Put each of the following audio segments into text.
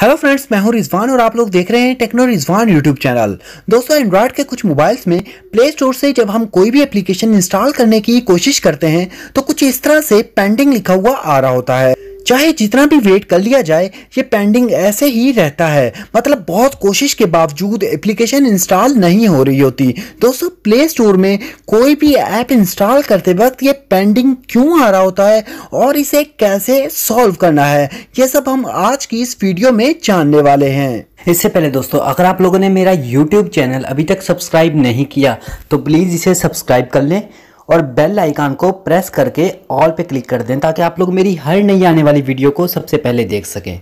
hello friends मैं हूं रिजवान और आप लोग देख रहे हैं टेक्नो रिजवान यूट्यूब चैनल दोस्तों एंड्रॉयड के कुछ मोबाइल्स में प्ले स्टोर से जब हम कोई भी एप्लीकेशन इंस्टॉल करने की कोशिश करते हैं तो कुछ इस तरह से पेंडिंग लिखा हुआ आ रहा होता है चाहे जितना भी वेट कर लिया जाए ये पेंडिंग ऐसे ही रहता है मतलब बहुत कोशिश के बावजूद एप्लीकेशन इंस्टॉल नहीं हो रही होती दोस्तों प्ले स्टोर में कोई भी ऐप इंस्टॉल करते वक्त ये पेंडिंग क्यों आ रहा होता है और इसे कैसे सॉल्व करना है ये सब हम आज की इस वीडियो में जानने वाले हैं इससे पहले दोस्तों अगर आप लोगों ने मेरा YouTube चैनल अभी तक सब्सक्राइब नहीं किया तो प्लीज़ इसे सब्सक्राइब कर लें और बेल आइकान को प्रेस करके ऑल पे क्लिक कर दें ताकि आप लोग मेरी हर नई आने वाली वीडियो को सबसे पहले देख सकें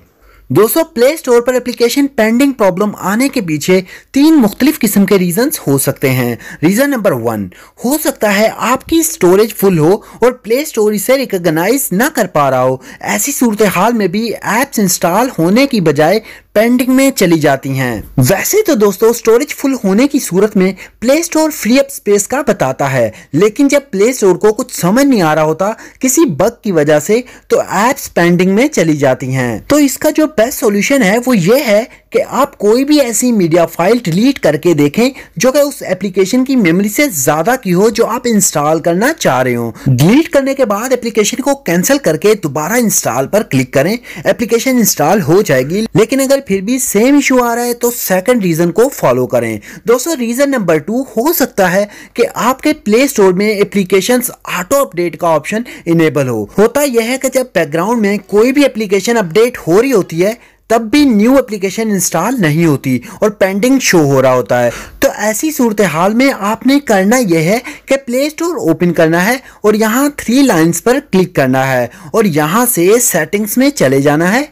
दोस्तों प्ले स्टोर पर एप्लीकेशन पेंडिंग प्रॉब्लम आने के पीछे तीन मुख्तलिफ किस्म के रीजंस हो सकते हैं रीज़न नंबर वन हो सकता है आपकी स्टोरेज फुल हो और प्ले स्टोर इसे रिकोगनाइज ना कर पा रहा हो ऐसी सूरत हाल में भी एप्स इंस्टॉल होने की बजाय पेंडिंग में चली जाती हैं वैसे तो दोस्तों स्टोरेज फुल होने की सूरत में Play Store free up space का बताता है लेकिन जब प्ले स्टोर को कुछ समझ नहीं आ रहा होता किसी बग की वजह से तो एप्स पेंडिंग में चली जाती हैं तो इसका जो बेस्ट सॉल्यूशन है वो ये है कि आप कोई भी ऐसी मीडिया फाइल डिलीट करके देखें जो कि उस एप्लीकेशन की मेमोरी से ज़्यादा की हो जो आप इंस्टॉल करना चाह रहे हो डिलीट करने के बाद एप्लीकेशन को कैंसिल करके दोबारा इंस्टॉल पर क्लिक करें एप्लीकेशन इंस्टॉल हो जाएगी लेकिन अगर फिर भी सेम इशू आ रहा है तो सेकंड रीज़न को फॉलो करें दोस्तों रीज़न नंबर टू हो सकता है कि आपके प्ले स्टोर में एप्लीकेशन ऑटो अपडेट का ऑप्शन इनेबल हो होता यह है कि जब बैकग्राउंड में कोई भी एप्लीकेशन अपडेट हो रही होती है तब भी न्यू एप्लीकेशन इंस्टॉल नहीं होती और पेंडिंग शो हो रहा होता है तो ऐसी सूरत हाल में आपने करना यह है कि प्ले स्टोर ओपन करना है और यहाँ थ्री लाइन्स पर क्लिक करना है और यहाँ से सेटिंग्स में चले जाना है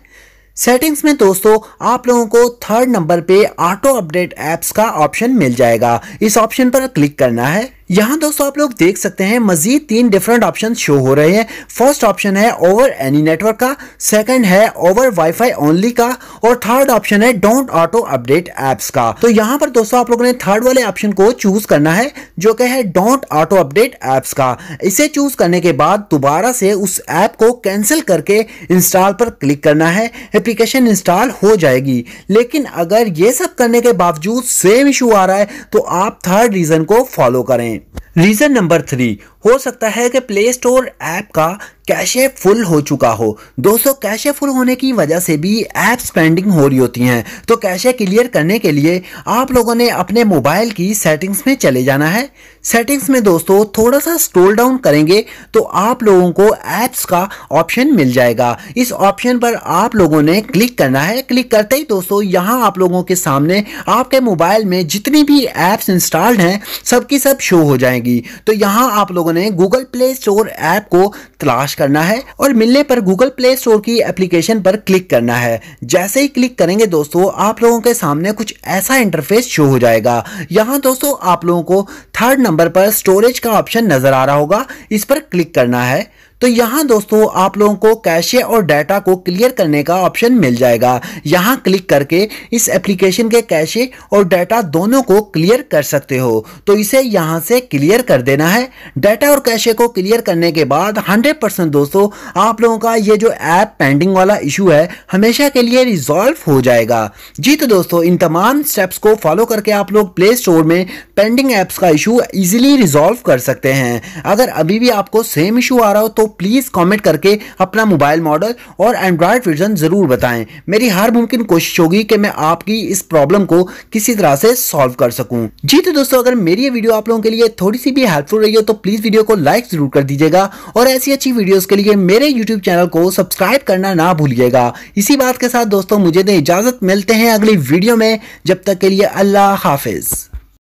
सेटिंग्स में दोस्तों आप लोगों को थर्ड नंबर पे ऑटो अपडेट ऐप्स का ऑप्शन मिल जाएगा इस ऑप्शन पर क्लिक करना है यहाँ दोस्तों आप लोग देख सकते हैं मजीद तीन डिफरेंट ऑप्शन शो हो रहे हैं फर्स्ट ऑप्शन है ओवर एनी नेटवर्क का सेकंड है ओवर वाईफाई ओनली का और थर्ड ऑप्शन है डोंट ऑटो अपडेट एप्स का तो यहाँ पर दोस्तों आप लोगों ने थर्ड वाले ऑप्शन को चूज करना है जो कि है डोंट ऑटो अपडेट एप्स का इसे चूज करने के बाद दोबारा से उस ऐप को कैंसिल करके इंस्टॉल पर क्लिक करना है एप्लीकेशन इंस्टॉल हो जाएगी लेकिन अगर ये सब करने के बावजूद सेम इशू आ रहा है तो आप थर्ड रीजन को फॉलो करें रीजन नंबर थ्री हो सकता है कि प्ले स्टोर ऐप का कैशे फुल हो चुका हो दोस्तों कैशे फुल होने की वजह से भी ऐप स्पेंडिंग हो रही होती हैं तो कैशे क्लियर करने के लिए आप लोगों ने अपने मोबाइल की सेटिंग्स में चले जाना है सेटिंग्स में दोस्तों थोड़ा सा स्क्रोल डाउन करेंगे तो आप लोगों को ऐप्स का ऑप्शन मिल जाएगा इस ऑप्शन पर आप लोगों ने क्लिक करना है क्लिक करते ही दोस्तों यहाँ आप लोगों के सामने आपके मोबाइल में जितनी भी ऐप्स इंस्टॉल्ड हैं सबकी सब शो हो जाएंगी तो यहाँ आप लोगों ने गूगल प्ले स्टोर ऐप को तलाश करना है और मिलने पर गूगल प्ले स्टोर की एप्लीकेशन पर क्लिक करना है जैसे ही क्लिक करेंगे दोस्तों आप लोगों के सामने कुछ ऐसा इंटरफेस शो हो जाएगा यहाँ दोस्तों आप लोगों को थर्ड नंबर पर स्टोरेज का ऑप्शन नज़र आ रहा होगा इस पर क्लिक करना है तो यहाँ दोस्तों आप लोगों को कैशे और डाटा को क्लियर करने का ऑप्शन मिल जाएगा यहाँ क्लिक करके इस एप्लीकेशन के कैशे और डाटा दोनों को क्लियर कर सकते हो तो इसे यहाँ से क्लियर कर देना है डाटा और कैशे को क्लियर करने के बाद 100% दोस्तों आप लोगों का ये जो ऐप पेंडिंग वाला इशू है हमेशा के लिए रिजॉल्व हो जाएगा जी तो दोस्तों इन तमाम स्टेप्स को फॉलो करके आप लोग प्ले स्टोर में पेंडिंग एप्स का इशू इजीली रिजॉल्व कर सकते हैं अगर अभी भी आपको सेम इशू आ रहा हो तो प्लीज़ कमेंट करके अपना मोबाइल मॉडल और एंड्रॉयड वर्जन ज़रूर बताएं मेरी हर मुमकिन कोशिश होगी कि मैं आपकी इस प्रॉब्लम को किसी तरह से सॉल्व कर सकूं जी तो दोस्तों अगर मेरी ये वीडियो आप लोगों के लिए थोड़ी सी भी हेल्पफुल रही हो तो प्लीज़ वीडियो को लाइक ज़रूर कर दीजिएगा और ऐसी अच्छी वीडियोज़ के लिए मेरे यूट्यूब चैनल को सब्सक्राइब करना ना भूलिएगा इसी बात के साथ दोस्तों मुझे तो इजाज़त मिलते हैं अगली वीडियो में जब तक के लिए अल्लाह हाफिज़